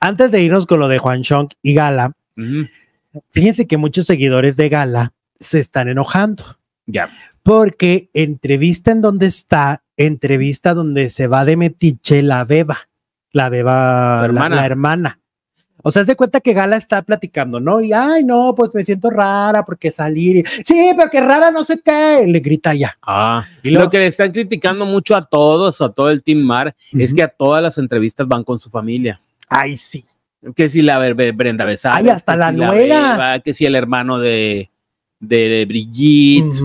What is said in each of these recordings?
Antes de irnos con lo de Juan Chong y Gala, fíjense que muchos seguidores de Gala se están enojando. Ya. Porque entrevista en donde está, entrevista donde se va de metiche la beba, la beba, la hermana. O sea, se cuenta que Gala está platicando, ¿no? Y, ay, no, pues me siento rara porque salir. ¡Sí, pero qué rara no sé qué. Le grita ya. Ah, y lo que le están criticando mucho a todos, a todo el Team Mar, es que a todas las entrevistas van con su familia. ¡Ay, sí. Que si la Brenda Besada. Ay, hasta la nuera. que si el hermano de, de Brigitte. Pues,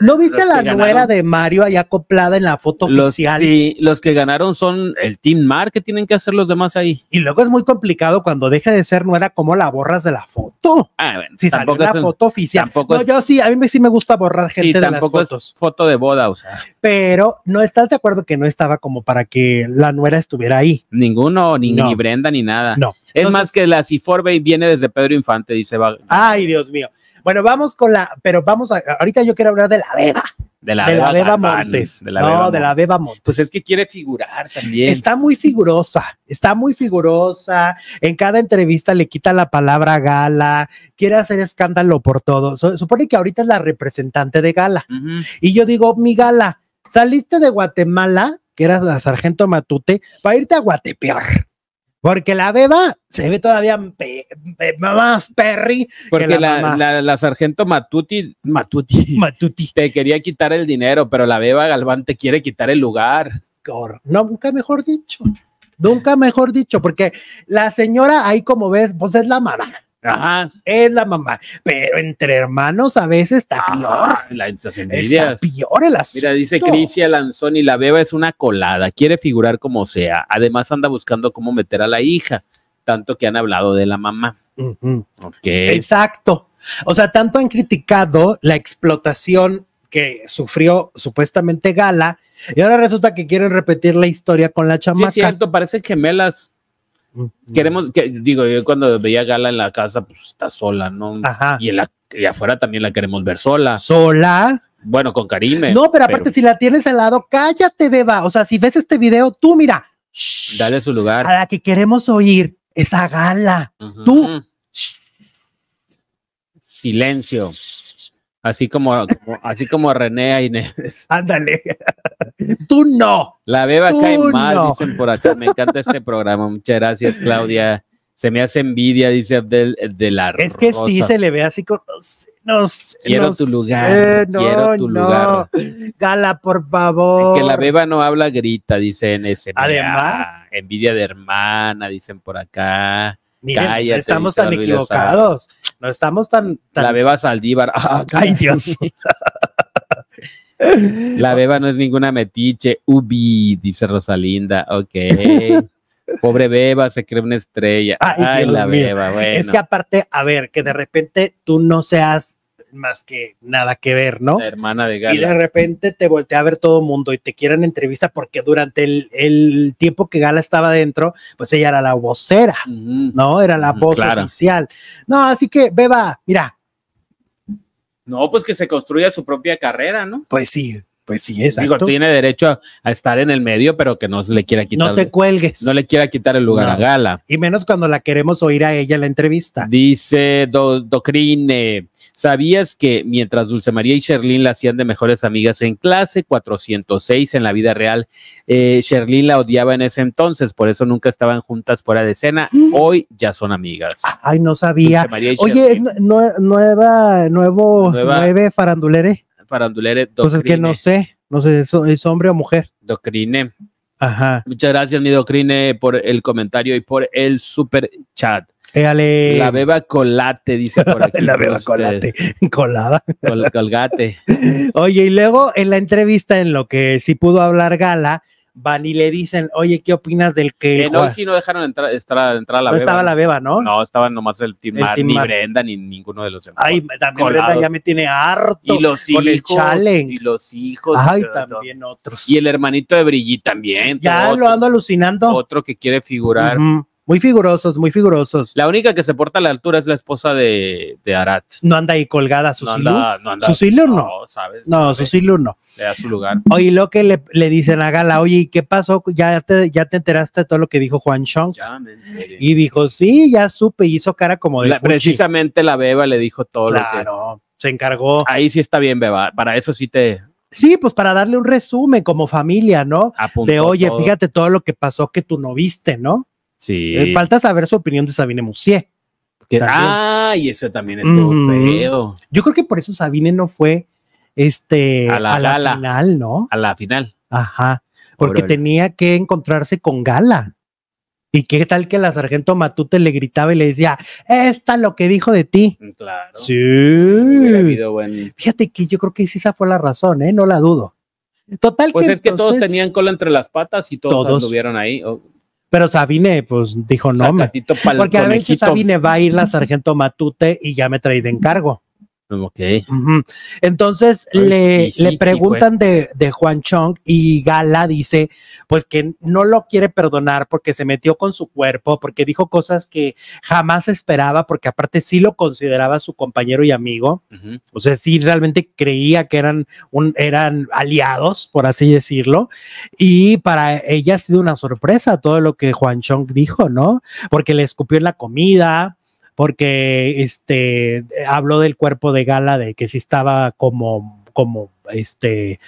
no, viste la nuera de Mario ahí acoplada en la foto oficial? Sí, los que ganaron son el Team Mar que tienen que hacer los demás ahí. Y luego es muy complicado cuando deja de ser nuera, ¿cómo la borras de la foto? Ah, si salió la foto oficial. yo sí, a mí sí me gusta borrar gente de las fotos. foto de boda, o sea. Pero no estás de acuerdo que no estaba como para que la nuera estuviera ahí. Ninguno, ni, Brenda, ni nada. No. Es más que la C4B viene desde Pedro Infante, dice. Ay, Dios mío. Bueno, vamos con la, pero vamos a, ahorita yo quiero hablar de la beba. De la, beba, Montes. no, de la beba Montes. Pues es que quiere figurar también. Está muy figurosa, está muy figurosa. En cada entrevista le quita la palabra gala, quiere hacer escándalo por todo. supone que ahorita es la representante de gala. Y yo digo, mi gala, saliste de Guatemala, que eras la sargento Matute, para irte a Guatepeor. Porque la beba se ve todavía más perry. Porque la, la, sargento Matuti, Matuti, te quería quitar el dinero, pero la beba Galván te quiere quitar el lugar. no, nunca mejor dicho. Nunca mejor dicho, porque la señora ahí como ves, pues es la mamá. Ajá. Es la mamá. Pero entre hermanos a veces está peor. La, las está peor el asunto. Mira, dice Crisia Lanzoni, la beba es una colada, quiere figurar como sea. Además anda buscando cómo meter a la hija, tanto que han hablado de la mamá. Exacto. O sea, tanto han criticado la explotación que sufrió supuestamente Gala y ahora resulta que quieren repetir la historia con la chamaca. Sí, es cierto, parecen gemelas. Mm. Queremos, que, digo, yo cuando veía Gala en la casa, pues está sola, ¿no? Ajá. Y, afuera también la queremos ver sola. ¿Sola? Bueno, con Karime. No, pero aparte, si la tienes al lado, cállate, Beba. O sea, si ves este video, tú mira. Dale su lugar. A la que queremos oír es Gala. Tú. Silencio. Así como, así como a René Inés. Ándale. Tú no. La beba cae mal, dicen por acá. Me encanta este programa. Muchas gracias, Claudia. Se me hace envidia, dice Abdel eh, de la Es que sí se le ve así con. quiero tu lugar. Eh, no, no. lugar. Gala, por favor. que la beba no habla, grita, dice ese Además. Envidia de hermana, dicen por acá. estamos tan equivocados. No estamos tan, La beba Saldívar. Ah, Ay, Dios. La beba no es ninguna metiche. Ubi, dice Rosalinda. Ok. Pobre Beba, se cree una estrella. Ay, la Beba, bueno. Es que aparte, a ver, que de repente tú no seas más que nada que ver, ¿no? hermana de Gala. Y de repente te voltea a ver todo el mundo y te quieren entrevista porque durante el, tiempo que Gala estaba dentro, pues ella era la vocera, ¿no? Era la voz oficial. No, así que, Beba, mira, no, pues que se construya su propia carrera, ¿no? Pues sí, pues sí, exacto. Digo, tiene derecho a, estar en el medio, pero que no se le quiera quitar. No te cuelgues. No le quiera quitar el lugar a Gala. Y menos cuando la queremos oír a ella en la entrevista. Dice Docrine, ¿sabías que mientras Dulce María y Sherlyn la hacían de mejores amigas en clase 406 en la vida real, eh, Sherlyn la odiaba en ese entonces, por eso nunca estaban juntas fuera de escena. Hoy ya son amigas. Ay, no sabía. Oye, nueva, nuevo, nueva. nueve farandulere. Entonces Pues es que no sé, no sé, ¿es, es hombre o mujer? Docrine. Ajá. Muchas gracias, mi Docrine, por el comentario y por el super chat. Éale. La beba colate, dice por la beba colate, colada. colgate. Oye, y luego en la entrevista en lo que sí pudo hablar Gala, van y le dicen, oye, ¿qué opinas del que... que no, sí no dejaron entrar, entrar a la no estaba la beba, ¿no? No, estaban nomás el Team, ni Brenda, ni ninguno de los demás. Ay, también Brenda ya me tiene harto. Y los hijos. challenge. Y los hijos. Ay, también otros. Y el hermanito de Brigitte también. Ya lo ando alucinando. Otro que quiere figurar muy figurosos, muy figurosos. La única que se porta a la altura es la esposa de, Arat. No anda ahí colgada su no ¿Su no. No, sabes, no no. Le su lugar. Oye, lo que le, dicen a Gala, oye, ¿qué pasó? ¿Ya te, ya te enteraste de todo lo que dijo Juan Chong? Y dijo, sí, ya supe, hizo cara como de... precisamente la beba le dijo todo lo que... Se encargó. Ahí sí está bien, Beba. Para eso sí te, Sí, pues para darle un resumen como familia, ¿no? de oye, fíjate todo lo que pasó que tú no viste, ¿no? Sí. Eh, falta saber su opinión de Sabine Moussier. Ay, ah, y ese también es feo. Yo creo que por eso Sabine no fue este, a la, final, ¿no? A la final. Ajá, porque tenía que encontrarse con Gala. ¿Y qué tal que la sargento Matute le gritaba y le decía, esta lo que dijo de ti? Mm, claro. Sí. Fíjate que yo creo que esa fue la razón, ¿eh? No la dudo. Total pues es que todos tenían cola entre las patas y todos, anduvieron ahí. Pero Sabine, pues dijo no, me, porque a veces Sabine va a ir la sargento Matute y ya me trae de encargo. Ok. Entonces le, preguntan de, Juan Chong y Gala dice, pues que no lo quiere perdonar porque se metió con su cuerpo, porque dijo cosas que jamás esperaba, porque aparte sí lo consideraba su compañero y amigo. O sea, sí realmente creía que eran, un, eran aliados, por así decirlo. Y para ella ha sido una sorpresa todo lo que Juan Chong dijo, ¿no? Porque le escupió en la comida, porque este, habló del cuerpo de gala, de que si estaba como, como, este,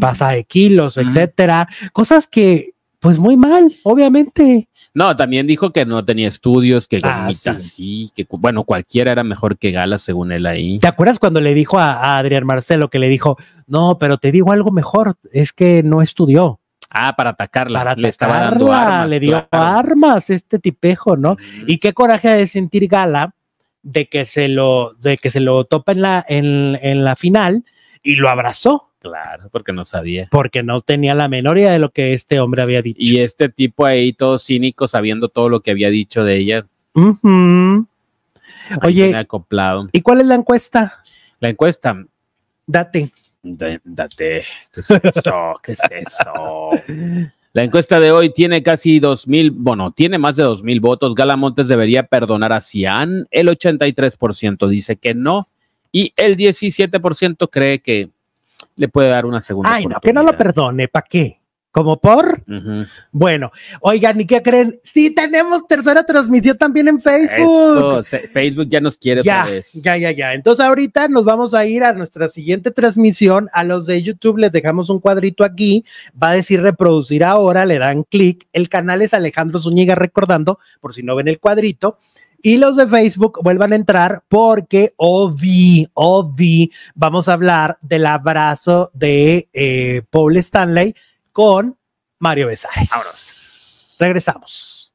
pasa de kilos, etcétera, cosas que, pues muy mal, obviamente. No, también dijo que no tenía estudios, que ah, sí. que bueno, cualquiera era mejor que Gala, según él ahí. ¿Te acuerdas cuando le dijo a, Adrián Marcelo que le dijo, no, pero te digo algo mejor, es que no estudió? Ah, para atacarla. Para le estaba dando Le dio armas este tipejo, ¿no? Y qué coraje de sentir Gala de que se lo, de que se lo topa en la, en, la final y lo abrazó. Claro, porque no sabía. Porque no tenía la menor de lo que este hombre había dicho. Y este tipo ahí, todo cínico, sabiendo todo lo que había dicho de ella. Oye, acoplado. ¿y cuál es la encuesta? La encuesta. Date. Date. ¿Qué es eso? La encuesta de hoy tiene casi 2.000, bueno, tiene más de 2.000 votos. Galamontes debería perdonar a Cian. El 83% dice que no y el 17% cree que le puede dar una segunda. Ay, no, que no lo perdone, ¿para qué? ¿Como por? Bueno, oigan, ¿y qué creen? Sí, tenemos tercera transmisión también en Facebook. Facebook ya nos quiere ya, Ya, ya, ya. Entonces ahorita nos vamos a ir a nuestra siguiente transmisión. A los de YouTube les dejamos un cuadrito aquí. Va a decir reproducir ahora, le dan clic. El canal es Alejandro Zúñiga, recordando, por si no ven el cuadrito. Y los de Facebook vuelvan a entrar porque obvi, Ovi, vamos a hablar del abrazo de eh, Paul Stanley con Mario Besares. Regresamos.